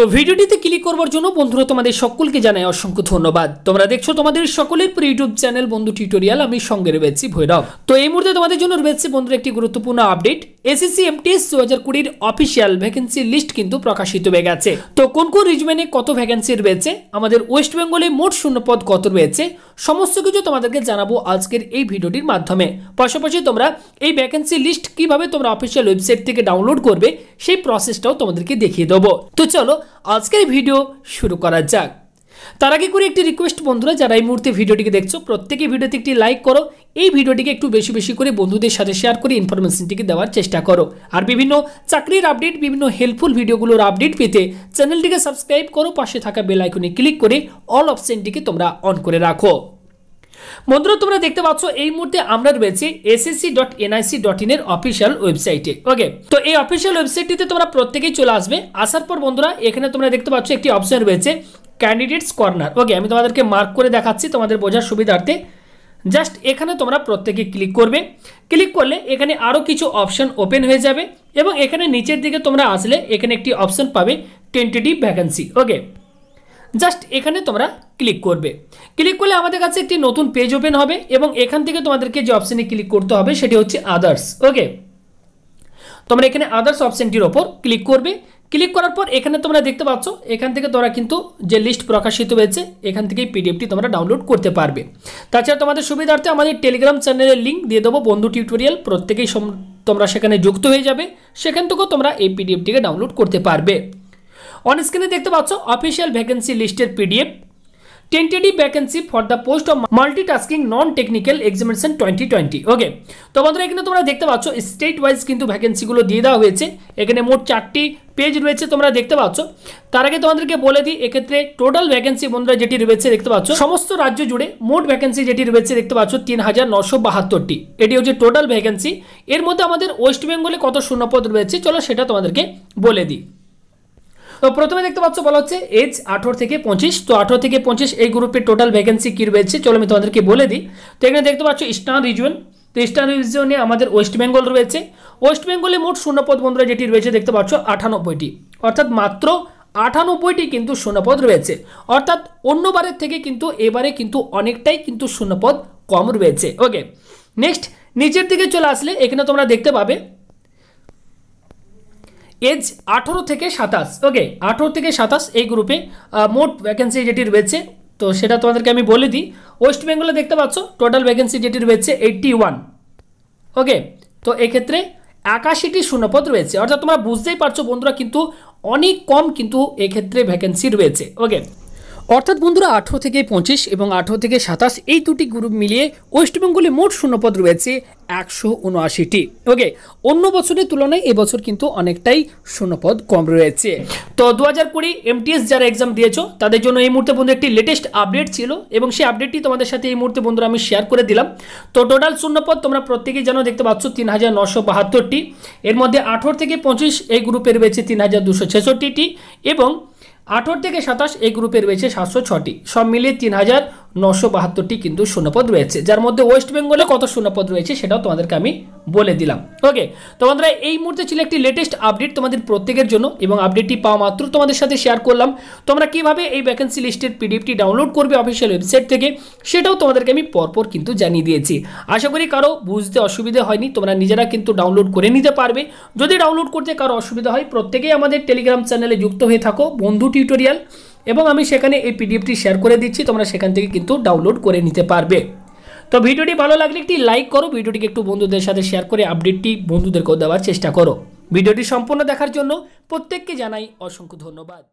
তো ভিডিওটিতে ক্লিক করবার জন্য বন্ধুরা তোমাদের সকলকে জানাই অসংখ্য ধন্যবাদ তোমরা দেখছো তোমাদের সকলের প্রিয় ইউটিউব চ্যানেল বন্ধু টিউটোরিয়াল আমি সঙ্গে রয়েছি ভৈরব তো এই মুহূর্তে তোমাদের জন্য রয়েছে বন্ধুরা একটি গুরুত্বপূর্ণ আপডেট এসএসসি এমটিএস দু হাজার কুড়ির অফিসিয়াল ভ্যাকেন্সি লিস্ট কিন্তু প্রকাশিত হয়ে গেছে তো কোন কোন রিজমেনে কত ভ্যাকেন্সি রয়েছে আমাদের ওয়েস্ট বেঙ্গলে মোট শূন্যপদ কত রয়েছে সমস্ত কিছু তোমাদেরকে জানাবো আজকের এই ভিডিওটির মাধ্যমে পাশাপাশি তোমরা এই ভ্যাকেন্সি লিস্ট কিভাবে তোমরা অফিসিয়াল ওয়েবসাইট থেকে ডাউনলোড করবে সেই প্রসেসটাও তোমাদেরকে দেখিয়ে দেবো তো চলো আজকের ভিডিও শুরু করা যাক তার আগে করে একটি রিকোয়েস্ট বন্ধুরা যারা এই মুহূর্তে ভিডিওটিকে দেখছো প্রত্যেকে ভিডিওতে একটি লাইক করো এই ভিডিওটিকে একটু বেশি বেশি করে বন্ধুদের সাথে শেয়ার করে ইনফরমেশনটিকে দেওয়ার চেষ্টা করো আর বিভিন্ন চাকরির আপডেট বিভিন্ন হেল্পফুল ভিডিওগুলোর আপডেট পেতে চ্যানেলটিকে সাবস্ক্রাইব করো পাশে থাকা বেল আইকনে ক্লিক করে অল অপশনটিকে তোমরা অন করে রাখো বন্ধুরা তোমরা দেখতে পাচ্ছ এই মুহূর্তে আমরা রয়েছে SSC dot NIC dot in এর অফিসিয়াল ওয়েবসাইটে ওকে তো এই অফিসিয়াল ওয়েবসাইটটিতে তোমরা প্রত্যেকেই চলে আসবে আসার পর বন্ধুরা এখানে তোমরা দেখতে পাচ্ছ একটি অপশন রয়েছে ক্যান্ডিডেটস কর্নার ওকে আমি তোমাদেরকে মার্ক করে দেখাচ্ছি তোমাদের বোঝার সুবিধার্থে জাস্ট এখানে তোমরা প্রত্যেকে ক্লিক করবে ক্লিক করলে এখানে আরও কিছু অপশন ওপেন হয়ে যাবে এবং এখানে নিচের দিকে তোমরা আসলে এখানে একটি অপশন পাবে টেন্টেটিভ ভ্যাকেন্সি ওকে জাস্ট এখানে তোমরা ক্লিক করবে ক্লিক করলে আমাদের কাছে একটি নতুন পেজ ওপেন হবে এবং এখান থেকে তোমাদেরকে যে অপশানে ক্লিক করতে হবে সেটি হচ্ছে আদার্স ওকে তোমরা এখানে আদার্স অপশানটির ওপর ক্লিক করবে ক্লিক করার পর এখানে তোমরা দেখতে পাচ্ছ এখান থেকে তোমরা কিন্তু যে লিস্ট প্রকাশিত হয়েছে এখান থেকে পিডিএফটি তোমরা ডাউনলোড করতে পারবে তাছাড়া তোমাদের সুবিধার্থে আমাদের টেলিগ্রাম চ্যানেলের লিঙ্ক দিয়ে দেবো বন্ধু টিউটোরিয়াল প্রত্যেকেই তোমরা সেখানে যুক্ত হয়ে যাবে সেখান থেকেও তোমরা এই পিডিএফটিকে ডাউনলোড করতে পারবে অনস্ক্রিনে দেখতে পাচ্ছ অফিসিয়াল ভ্যাকেন্সি লিস্টের PDF tentative vacancy for the post of multitasking non technical examination twenty twenty okay তো বন্ধুরা এখানে তোমরা দেখতে পাচ্ছ স্টেট ওয়াইজ কিন্তু ভ্যাকেন্সিগুলো দিয়ে দেওয়া হয়েছে এখানে মোট চারটি পেজ রয়েছে তোমরা দেখতে পাচ্ছ তার আগে তোমাদেরকে বলে দিই এক্ষেত্রে টোটাল ভ্যাকেন্সি বন্ধুরা যেটি রয়েছে দেখতে পাচ্ছ সমস্ত রাজ্য জুড়ে মোট ভ্যাকেন্সি যেটি রয়েছে দেখতে পাচ্ছ তিন হাজার নশো বাহাত্তরটি এটি হচ্ছে টোটাল ভ্যাকেন্সি এর মধ্যে আমাদের ওয়েস্ট বেঙ্গলে কত শূন্যপদ রয়েছে চলো সেটা তোমাদেরকে বলে দিই তো প্রথমে দেখতে পাচ্ছ বলা হচ্ছে এজ আঠেরো থেকে পঁচিশ তো আঠারো থেকে পঁচিশ এই গ্রুপের টোটাল ভ্যাকেন্সি কী রয়েছে চলো আমি তোমাদেরকে বলে দিই তো এখানে দেখতে পাচ্ছ ইস্টার্ন রিজন তো ইস্টার্ন রিজনে আমাদের ওয়েস্ট বেঙ্গল রয়েছে ওয়েস্ট বেঙ্গলে মোট শূন্যপদ বন্ধুরা যেটি রয়েছে দেখতে পাচ্ছ আটানব্বইটি অর্থাৎ মাত্র আটানব্বইটি কিন্তু শূন্যপদ রয়েছে অর্থাৎ অন্যবারের থেকে কিন্তু এবারে কিন্তু অনেকটাই কিন্তু শূন্যপদ কম রয়েছে ওকে নেক্সট নিচের দিকে চলে আসলে এখানে তোমরা দেখতে পাবে এজ আঠেরো থেকে সাতাশ ওকে আঠেরো থেকে সাতাশ এই গ্রুপে মোট ভ্যাকেন্সি যেটি রয়েছে তো সেটা তোমাদেরকে আমি বলে দিই ওয়েস্ট বেঙ্গলে দেখতে পাচ্ছ টোটাল ভ্যাকেন্সি যেটি রয়েছে এইটটি ওয়ান ওকে তো এক্ষেত্রে একাশিটি শূন্যপদ রয়েছে অর্থাৎ তোমরা বুঝতেই পারছো বন্ধুরা কিন্তু অনেক কম কিন্তু এক্ষেত্রে ভ্যাকেন্সি রয়েছে ওকে অর্থাৎ বন্ধুরা আঠেরো থেকে পঁচিশ এবং আঠেরো থেকে সাতাশ এই দুটি গ্রুপ মিলিয়ে ওয়েস্টবেঙ্গলে মোট শূন্যপদ রয়েছে একশো উনআশিটি ওকে অন্য বছরের তুলনায় এবছর কিন্তু অনেকটাই শূন্যপদ কম রয়েছে তো দু হাজার কুড়ি এমটিএস যারা এক্সাম দিয়েছ তাদের জন্য এই মুহূর্তে বন্ধু একটি লেটেস্ট আপডেট ছিল এবং সেই আপডেটটি তোমাদের সাথে এই মুহূর্তে বন্ধুরা আমি শেয়ার করে দিলাম তো টোটাল শূন্যপদ তোমরা প্রত্যেকেই যেন দেখতে পাচ্ছ তিন হাজার নশো বাহাত্তরটি এর মধ্যে আঠেরো থেকে পঁচিশ এই গ্রুপে রয়েছে তিন হাজার দুশো ছেষট্টিটি এবং আঠেরো থেকে সাতাশ এই গ্রুপে রয়েছে সাতশো ছটি সব মিলিয়ে তিন হাজার নশো বাহাত্তরটি কিন্তু শূন্যপদ রয়েছে যার মধ্যে ওয়েস্ট বেঙ্গলে কত শূন্যপদ রয়েছে সেটাও তোমাদেরকে আমি বলে দিলাম ওকে তোমাদের এই মুহূর্তে ছিল একটি লেটেস্ট আপডেট তোমাদের প্রত্যেকের জন্য এবং আপডেটটি পাওয়া মাত্র তোমাদের সাথে শেয়ার করলাম তোমরা কিভাবে এই ভ্যাকেন্সি লিস্টের পিডিএফটি ডাউনলোড করবে অফিসিয়াল ওয়েবসাইট থেকে সেটাও তোমাদেরকে আমি পরপর কিন্তু জানিয়ে দিয়েছি আশা করি কারো বুঝতে অসুবিধা হয়নি তোমরা নিজেরা কিন্তু ডাউনলোড করে নিতে পারবে যদি ডাউনলোড করতে কারো অসুবিধা হয় প্রত্যেকেই আমাদের টেলিগ্রাম চ্যানেলে যুক্ত হয়ে থাকো বন্ধু টিউটোরিয়াল এবং আমি সেখানে এই পিডিএফটি শেয়ার করে দিচ্ছি তোমরা সেখান থেকে কিন্তু ডাউনলোড করে নিতে পারবে তো ভিডিওটি ভালো লাগলে একটি লাইক করো ভিডিওটিকে একটু বন্ধুদের সাথে শেয়ার করে আপডেটটি বন্ধুদেরকেও দেওয়ার চেষ্টা করো ভিডিওটি সম্পূর্ণ দেখার জন্য প্রত্যেককে জানাই অসংখ্য ধন্যবাদ